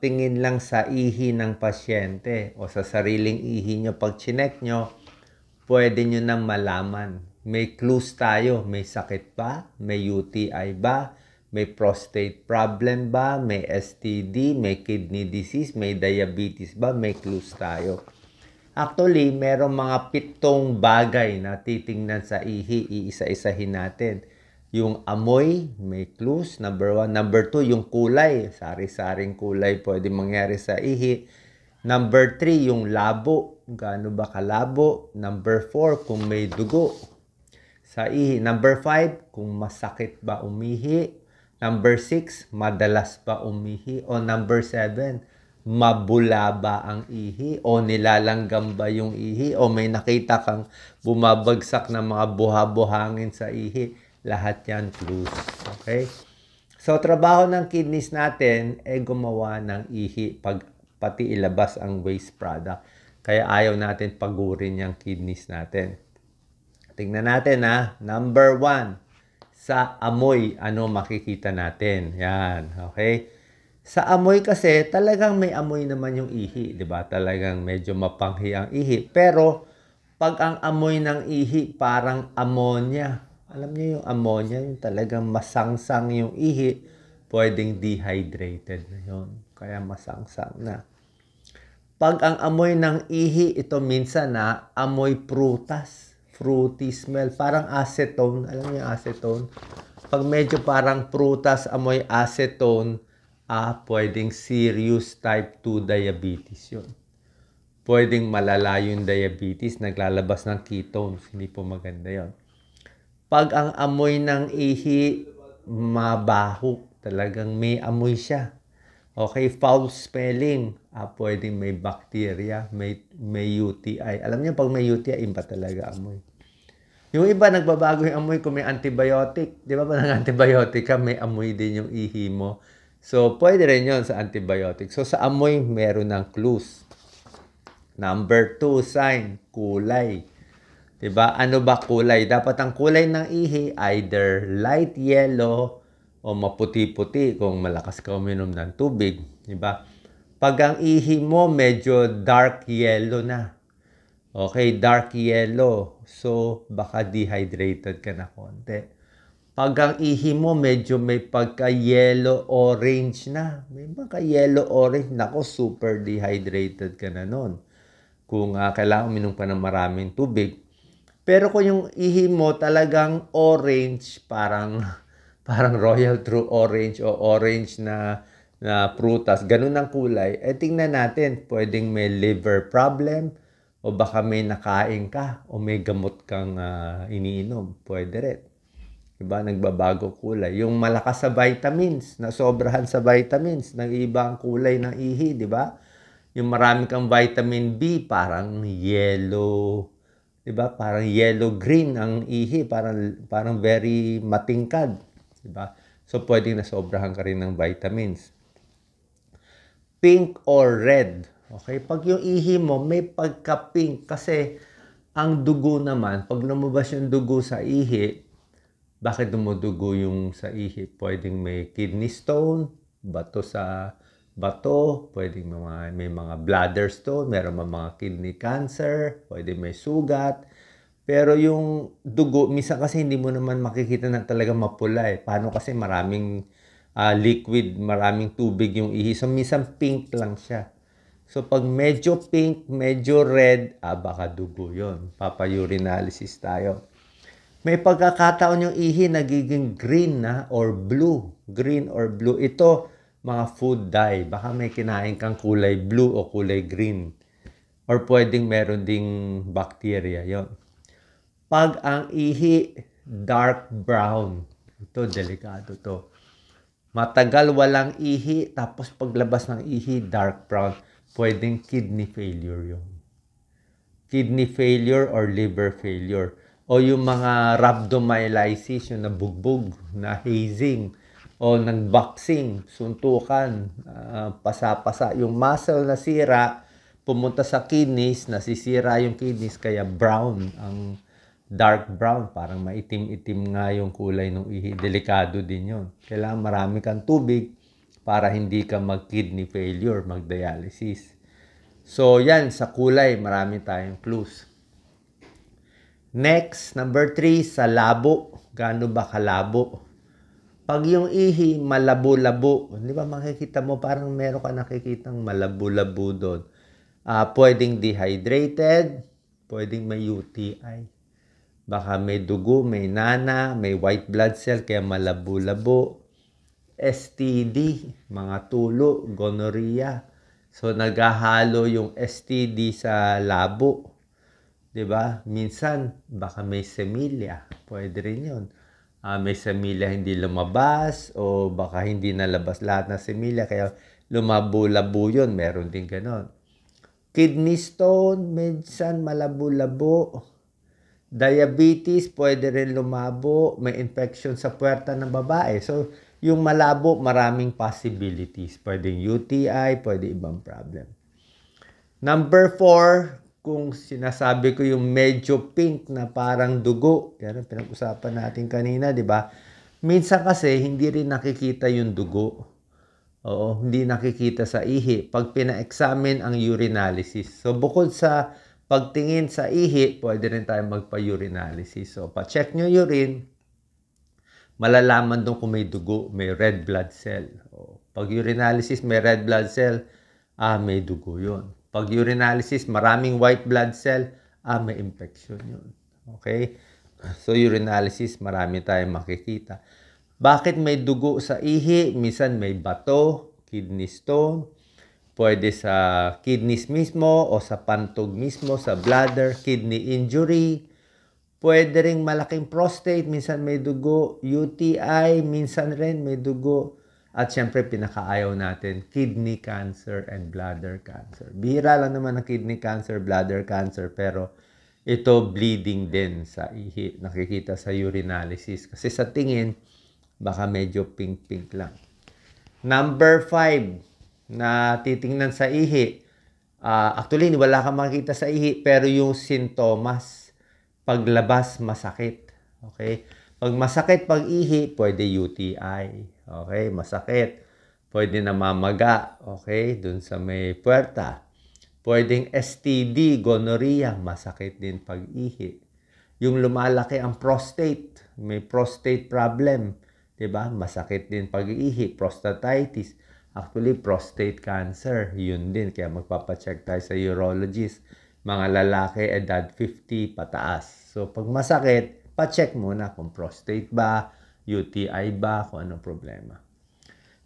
tingin lang sa ihi ng pasyente o sa sariling ihi nyo pag chinek nyo, pwede nyo nang malaman. May clues tayo. May sakit ba? May UTI ba? May prostate problem ba? May STD? May kidney disease? May diabetes ba? May clues tayo. Actually, merong mga pitong bagay na titingnan sa ihi. Iisa-isahin natin yung amoy, may clues. Number one. Number two, yung kulay. Sari-saring kulay pwede mangyari sa ihi. Number three, yung labo. Gaano ba kalabo? Number four, kung may dugo sa ihi. Number five, kung masakit ba umihi. Number six, madalas ba umihi? O number seven, mabula ba ang ihi? O nilalanggam ba yung ihi? O may nakita kang bumabagsak na mga buha-buhangin sa ihi? Lahat yan plus. Okay? So, trabaho ng kidneys natin ay eh, gumawa ng ihi pag pati ilabas ang waste product. Kaya ayaw natin pagurin yung kidneys natin. Tingnan natin ha. Number one, sa amoy, ano makikita natin? Yan, okay? Sa amoy kasi, talagang may amoy naman yung ihi, di ba? Talagang medyo mapanghi ang ihi. Pero, pag ang amoy ng ihi, parang ammonia alam niyo yung ammonia, yung talagang masangsang yung ihi, pwedeng dehydrated na yun. Kaya masangsang na. Pag ang amoy ng ihi, ito minsan na amoy prutas, fruity smell, parang acetone. Alam niyo acetone? Pag medyo parang prutas, amoy acetone, ah, pwedeng serious type 2 diabetes yun pwedeng malala yung diabetes, naglalabas ng ketones. Hindi po maganda yon pag ang amoy ng ihi mabaho, talagang may amoy siya. Okay, foul spelling. Ah, pwedeng may bacteria, may, may UTI. Alam niyo, pag may UTI, iba talaga amoy. Yung iba, nagbabago yung amoy kung may antibiotic. Di ba, pag antibiotic ka, may amoy din yung ihi mo. So, pwede rin yon sa antibiotic. So, sa amoy, meron ng clues. Number 2 sign, kulay. 'Diba? Ano ba kulay? Dapat ang kulay ng ihi either light yellow o maputi-puti kung malakas ka uminom ng tubig, 'di ba? Pag ang ihi mo medyo dark yellow na. Okay, dark yellow. So baka dehydrated ka na konti. Pag ang ihi mo medyo may pagka-yellow orange na. May pagka-yellow orange. Nako, super dehydrated ka na noon. Kung uh, kailangan uminom pa ng maraming tubig, pero kung yung ihi mo talagang orange, parang parang royal true orange o orange na na prutas, ganun ang kulay, eh tingnan natin, pwedeng may liver problem o baka may nakain ka o may gamot kang uh, iniinom, pwede rin. Diba? Nagbabago kulay. Yung malakas sa vitamins, na sobrahan sa vitamins, ng iba ang kulay ng ihi, di ba? Yung marami kang vitamin B, parang yellow, 'di ba? Parang yellow green ang ihi, parang parang very matingkad, 'di ba? So pwedeng na sobrahan ka rin ng vitamins. Pink or red. Okay, pag yung ihi mo may pagka-pink kasi ang dugo naman, pag lumabas yung dugo sa ihi, bakit dumudugo yung sa ihi? Pwedeng may kidney stone, bato sa bato, pwedeng may mga, may mga bladder stone, meron mga kidney cancer, pwede may sugat. Pero yung dugo, minsan kasi hindi mo naman makikita na talaga mapula eh. Paano kasi maraming uh, liquid, maraming tubig yung ihi. So minsan pink lang siya. So pag medyo pink, medyo red, ah baka dugo yon Papa-urinalysis tayo. May pagkakataon yung ihi nagiging green na or blue. Green or blue. Ito, mga food dye. Baka may kinain kang kulay blue o kulay green. Or pwedeng meron ding bacteria. yon Pag ang ihi, dark brown. Ito, delikado to. Matagal walang ihi, tapos paglabas ng ihi, dark brown. Pwedeng kidney failure yon. Kidney failure or liver failure. O yung mga rhabdomyolysis, yung nabugbog, na hazing, o nag-boxing, suntukan, uh, ah, pasa Yung muscle na sira, pumunta sa kidneys, nasisira yung kidneys, kaya brown, ang dark brown, parang maitim-itim nga yung kulay ng ihi. Delikado din yon Kailangan marami kang tubig para hindi ka mag-kidney failure, mag-dialysis. So, yan, sa kulay, marami tayong clues. Next, number three, sa labo. Gano'n ba kalabo? Pag yung ihi, malabo-labo. Di ba makikita mo, parang meron ka nakikitang malabo-labo doon. Uh, pwedeng dehydrated, pwedeng may UTI. Baka may dugo, may nana, may white blood cell, kaya malabo-labo. STD, mga tulo, gonorrhea. So naghahalo yung STD sa labo. 'Di ba? Minsan baka may semilya, pwede rin 'yon uh, may semilya hindi lumabas o baka hindi nalabas lahat ng semilya kaya lumabo-labo yun. Meron din ganun. Kidney stone, minsan malabo-labo. Diabetes, pwede rin lumabo. May infection sa puwerta ng babae. So, yung malabo, maraming possibilities. Pwedeng UTI, pwede ibang problem. Number four, kung sinasabi ko yung medyo pink na parang dugo, yan ang pinag-usapan natin kanina, di ba? Minsan kasi hindi rin nakikita yung dugo. Oo, hindi nakikita sa ihi pag pina-examine ang urinalysis. So bukod sa pagtingin sa ihi, pwede rin tayo magpa-urinalysis. So pa-check nyo urine, malalaman doon kung may dugo, may red blood cell. O, pag urinalysis, may red blood cell, ah, may dugo yon pag urinalysis, maraming white blood cell, ah, may infection yun. Okay? So, urinalysis, marami tayong makikita. Bakit may dugo sa ihi? Misan may bato, kidney stone, pwede sa kidneys mismo o sa pantog mismo, sa bladder, kidney injury. Pwede ring malaking prostate, minsan may dugo, UTI, minsan rin may dugo. At syempre, pinakaayaw natin, kidney cancer and bladder cancer. Bihira lang naman ang kidney cancer, bladder cancer, pero ito bleeding din sa ihi. Nakikita sa urinalysis. Kasi sa tingin, baka medyo pink-pink lang. Number five na titingnan sa ihi. Uh, actually, wala kang makikita sa ihi, pero yung sintomas, paglabas, masakit. Okay? Pag masakit pag ihi, pwede UTI. Okay, masakit. Pwede namamaga. Okay, dun sa may puerta. Pwedeng STD, gonorrhea, masakit din pag-ihi. Yung lumalaki ang prostate, may prostate problem, 'di ba? Masakit din pag-ihi, prostatitis. Actually, prostate cancer, yun din. Kaya magpapacheck tayo sa urologist. Mga lalaki, edad 50 pataas. So, pag masakit, pacheck muna kung prostate ba, UTI ba, kung anong problema.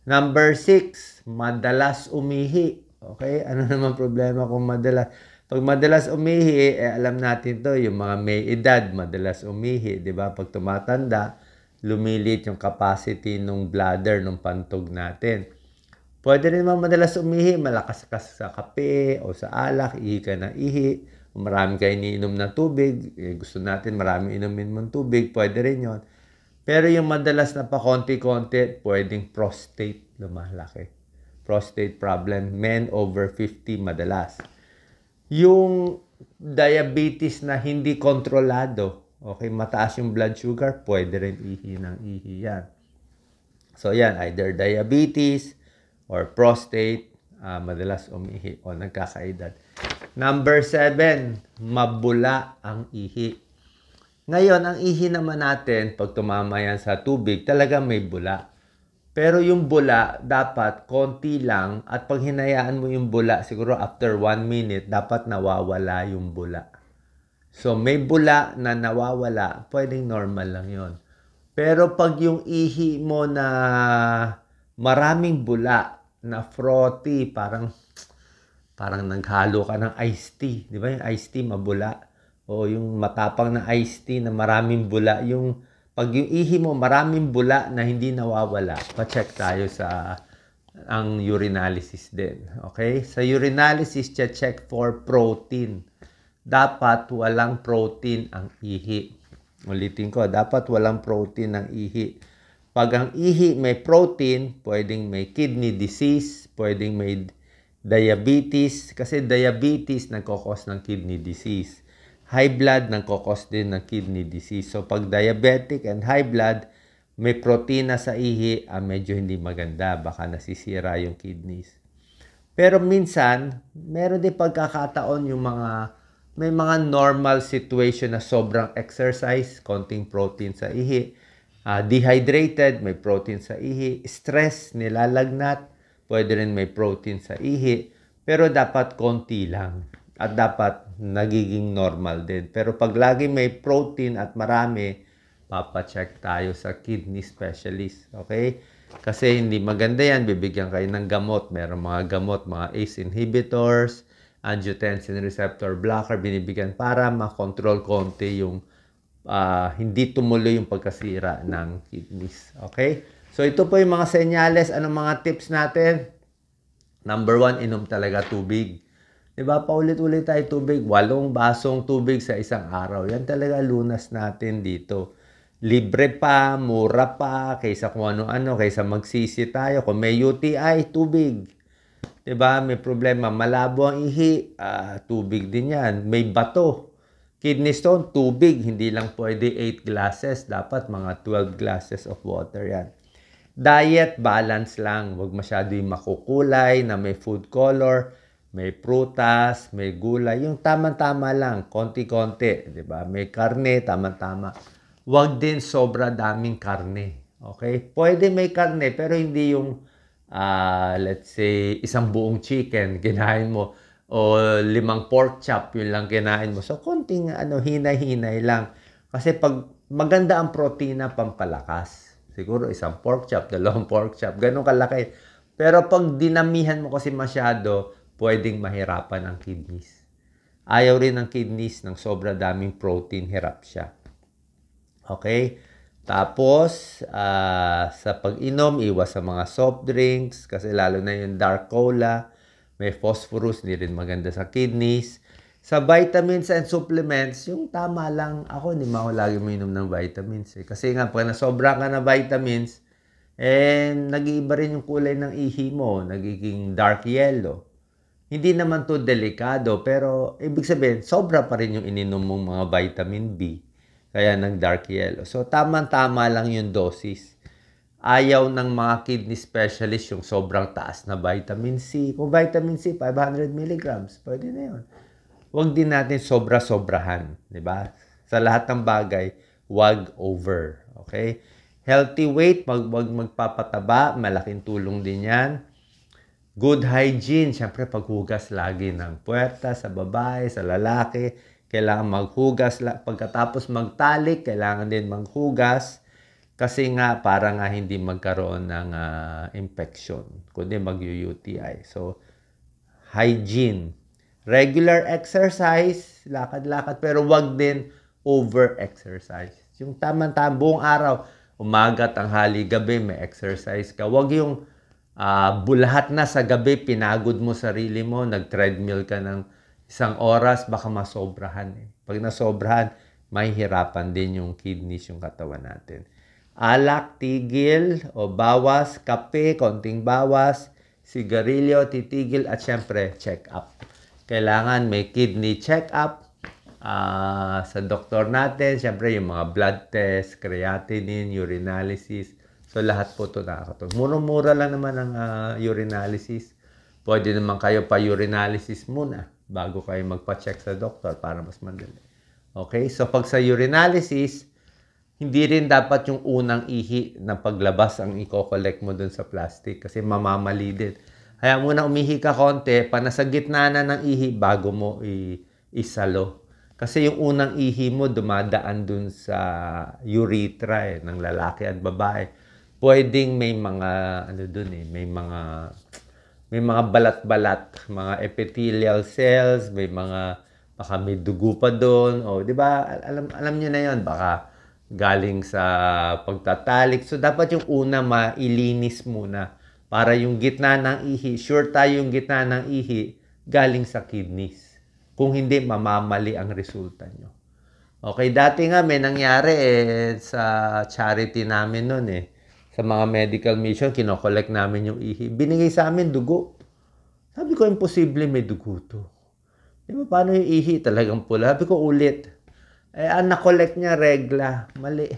Number six, madalas umihi. Okay? Ano naman problema kung madalas? Pag madalas umihi, eh, alam natin to, yung mga may edad, madalas umihi, di ba? Pag tumatanda, lumilit yung capacity ng bladder, ng pantog natin. Pwede rin naman madalas umihi, malakas ka sa kape o sa alak, ihi ka na ihi, marami ka iniinom na tubig, eh, gusto natin marami inumin mong tubig, pwede rin yon pero yung madalas na pa konti-konti, pwedeng prostate lumalaki. Prostate problem, men over 50 madalas. Yung diabetes na hindi kontrolado, okay, mataas yung blood sugar, pwede rin ihi ng ihi yan. So yan, either diabetes or prostate, uh, madalas umihi o nagkakaedad. Number seven, mabula ang ihi. Ngayon, ang ihi naman natin, pag tumama yan sa tubig, talaga may bula. Pero yung bula, dapat konti lang at pag hinayaan mo yung bula, siguro after 1 minute, dapat nawawala yung bula. So, may bula na nawawala, pwedeng normal lang yon. Pero pag yung ihi mo na maraming bula, na frothy, parang parang naghalo ka ng iced tea. Di ba yung iced tea mabula? o yung matapang na iced tea na maraming bula, yung pag yung ihi mo maraming bula na hindi nawawala, pa-check tayo sa ang urinalysis din. Okay? Sa urinalysis, check for protein. Dapat walang protein ang ihi. Ulitin ko, dapat walang protein ang ihi. Pag ang ihi may protein, pwedeng may kidney disease, pwedeng may diabetes, kasi diabetes nagkakos ng kidney disease high blood nang kokos din ng kidney disease. So pag diabetic and high blood, may protina sa ihi, ah, medyo hindi maganda. Baka nasisira yung kidneys. Pero minsan, meron din pagkakataon yung mga may mga normal situation na sobrang exercise, konting protein sa ihi, uh, dehydrated, may protein sa ihi, stress, nilalagnat, pwede rin may protein sa ihi, pero dapat konti lang. At dapat nagiging normal din. Pero pag lagi may protein at marami, papacheck tayo sa kidney specialist. Okay? Kasi hindi maganda yan. Bibigyan kayo ng gamot. Meron mga gamot, mga ACE inhibitors, angiotensin receptor blocker, binibigyan para makontrol konti yung uh, hindi tumuloy yung pagkasira ng kidneys. Okay? So, ito po yung mga senyales. Anong mga tips natin? Number one, inom talaga tubig. Diba, paulit-ulit tayo tubig. Walong basong tubig sa isang araw. Yan talaga lunas natin dito. Libre pa, mura pa, kaysa kung ano-ano, kaysa magsisi tayo. Kung may UTI, tubig. Diba, may problema. Malabo ang ihi, ah, tubig din yan. May bato. Kidney stone, tubig. Hindi lang pwede 8 glasses. Dapat mga 12 glasses of water yan. Diet, balance lang. Huwag masyado yung makukulay na may food color may prutas, may gulay, yung tamang-tama lang, konti-konti, 'di ba? May karne, tamang-tama. Huwag din sobra daming karne. Okay? Pwede may karne pero hindi yung uh, let's say isang buong chicken kinain mo o limang pork chop yun lang kinain mo. So konting ano hinay-hinay lang kasi pag maganda ang protina pampalakas. Siguro isang pork chop, dalawang pork chop, ganun kalaki. Pero pag dinamihan mo kasi masyado, pwedeng mahirapan ang kidneys. Ayaw rin ng kidneys ng sobra daming protein, hirap siya. Okay? Tapos, uh, sa pag-inom, iwas sa mga soft drinks kasi lalo na yung dark cola. May phosphorus, hindi rin maganda sa kidneys. Sa vitamins and supplements, yung tama lang. Ako, hindi ako lagi uminom ng vitamins. Eh. Kasi nga, pag nasobra ka na vitamins, and eh, nag-iiba rin yung kulay ng ihi mo. Nagiging dark yellow hindi naman to delikado, pero ibig sabihin, sobra pa rin yung ininom mong mga vitamin B. Kaya ng dark yellow. So, tamang-tama lang yung dosis. Ayaw ng mga kidney specialist yung sobrang taas na vitamin C. Kung vitamin C, 500 mg, pwede na yun. Huwag din natin sobra-sobrahan, di ba? Sa lahat ng bagay, wag over, okay? Healthy weight, mag, wag magpapataba, malaking tulong din yan Good hygiene, Siyempre, paghugas lagi ng puwerta sa babae, sa lalaki. Kailangan maghugas. Pagkatapos magtalik, kailangan din maghugas. Kasi nga, para nga hindi magkaroon ng uh, infection, kundi mag-UTI. So, hygiene. Regular exercise, lakad-lakad, pero wag din over-exercise. Yung tamang-tamang buong araw, umaga, tanghali, gabi, may exercise ka. Wag yung uh, ah, lahat na sa gabi, pinagod mo sarili mo, nag-treadmill ka ng isang oras, baka masobrahan. Eh. Pag nasobrahan, may hirapan din yung kidneys, yung katawan natin. Alak, tigil, o bawas, kape, konting bawas, sigarilyo, titigil, at syempre, check-up. Kailangan may kidney check-up uh, ah, sa doktor natin. Syempre, yung mga blood test, creatinine, urinalysis, So lahat po ito nakakatulong. Murang-mura lang naman ang uh, urinalysis. Pwede naman kayo pa urinalysis muna bago kayo magpa-check sa doktor para mas madali. Okay? So pag sa urinalysis, hindi rin dapat yung unang ihi na paglabas ang i-collect mo dun sa plastic kasi mamamali din. Kaya muna umihi ka konti, panasa gitna na ng ihi bago mo i- isalo. Kasi yung unang ihi mo dumadaan dun sa urethra eh, ng lalaki at babae pwedeng may mga ano doon eh, may mga may mga balat-balat, mga epithelial cells, may mga baka may dugo pa doon o 'di ba? Alam alam niyo na 'yon baka galing sa pagtatalik. So dapat yung una mailinis muna para yung gitna ng ihi, sure tayo yung gitna ng ihi galing sa kidneys. Kung hindi mamamali ang resulta nyo. Okay, dati nga may nangyari eh, sa charity namin noon eh sa mga medical mission, kinokollect namin yung ihi. Binigay sa amin dugo. Sabi ko, imposible may dugo to. Di ba, paano yung ihi? Talagang pula. Sabi ko, ulit. Eh, ang nakollect niya, regla. Mali.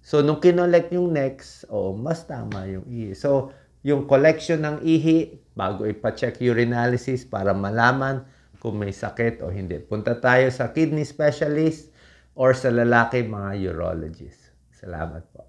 So, nung kinolect yung next, oh, mas tama yung ihi. So, yung collection ng ihi, bago ipacheck urinalysis para malaman kung may sakit o hindi. Punta tayo sa kidney specialist or sa lalaki, mga urologist. Salamat po.